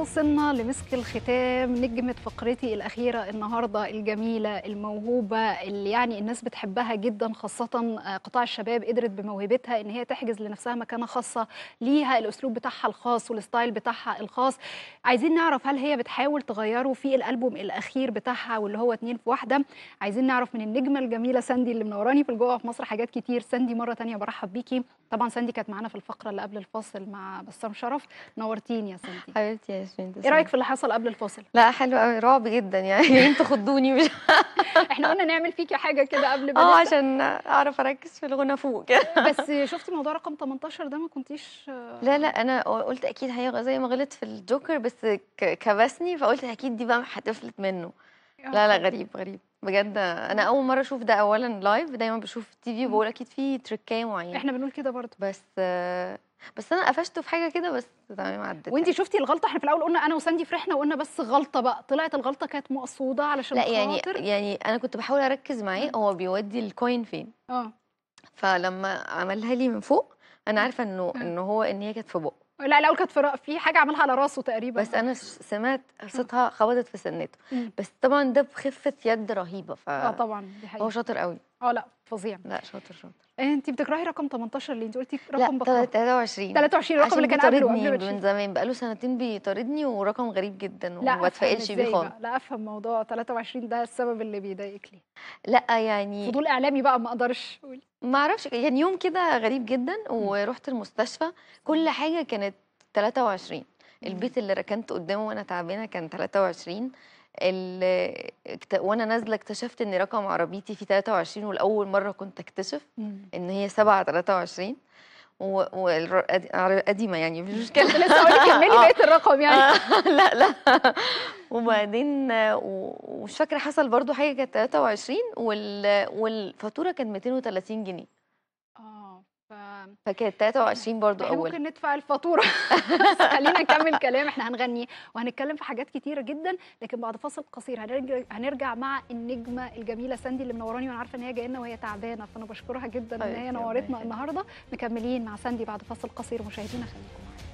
وصلنا لمسك الختام نجمة فقرتي الأخيرة النهاردة الجميلة الموهوبة اللي يعني الناس بتحبها جدا خاصة آه، قطاع الشباب قدرت بموهبتها إن هي تحجز لنفسها مكانة خاصة ليها الأسلوب بتاعها الخاص والستايل بتاعها الخاص عايزين نعرف هل هي بتحاول تغيره في الألبوم الأخير بتاعها واللي هو اتنين في واحدة عايزين نعرف من النجمة الجميلة ساندي اللي منوراني في الجوة في مصر حاجات كتير ساندي مرة تانية برحب بيكي طبعا ساندي كانت معانا في الفقرة اللي قبل الفاصل مع بسام شرف نورتيني يا ساندي حبيبتي ايه رايك في اللي حصل قبل الفاصل لا حلو قوي رعب جدا يعني انتوا خضوني مش احنا قلنا نعمل فيكي حاجه كده قبل اه عشان اعرف اركز في الغنى فوق بس شفتي موضوع رقم 18 ده ما كنتيش آه، لا لا انا قلت اكيد هي زي ما غلط في الجوكر بس كبسني فقلت اكيد دي بقى هتفلت منه لا لا غريب غريب بجد انا اول مره اشوف ده اولا لايف دايما بشوف التي في وبقول اكيد في تريكايه معينه احنا بنقول كده برضه بس آه، بس انا قفشته في حاجه كده بس تمام عدت وانت شفتي الغلطه احنا في الاول قلنا انا وساندي فرحنا وقلنا بس غلطه بقى طلعت الغلطه كانت مقصوده علشان لا يعني خاطر. يعني انا كنت بحاول اركز معاه هو بيودي الكوين فين اه فلما عملها لي من فوق انا عارفه انه ان هو ان هي كانت في بقه لا الاول كانت في في حاجه عملها على راسه تقريبا بس انا سمعت صوتها خبطت في سنته بس طبعا ده بخفه يد رهيبه ف اه طبعا دي حقيقة. هو شاطر قوي اه لا فظيع لا شاطر شاطر انت بتكرهي رقم 18 اللي انت قلتي رقم بقى 23 23 الرقم اللي كان قبله من زمان بقاله سنتين بيطاردني ورقم غريب جدا وما اتفائلش بيه خالص لا افهم موضوع 23 ده السبب اللي بيضايقك ليه لا يعني فضول اعلامي بقى ما اقدرش اقول ما اعرفش يعني يوم كده غريب جدا ورحت المستشفى كل حاجه كانت 23 البيت اللي ركنت قدامه وانا تعبانه كان 23 وانا نازله اكتشفت ان رقم عربيتي فيه 23 ولاول مره كنت اكتشف ان هي 7 23 وقديمه يعني مش مشكله لسه لك كملي آه. بقيه الرقم يعني آه. لا لا وبعدين ومش فاكره حصل برضو حاجه كانت 23 والفاتوره كانت 230 جنيه فكانت 23 برضو اول ممكن ندفع الفاتوره خلينا نكمل كلام احنا هنغني وهنتكلم في حاجات كتيره جدا لكن بعد فاصل قصير هنرجع, هنرجع مع النجمه الجميله ساندي اللي منوراني وانا عارفه ان هي جايه لنا وهي تعبانه فانا بشكرها جدا طيب، ان هي نورتنا النهارده مكملين مع ساندي بعد فاصل قصير مشاهدينا خليكم معانا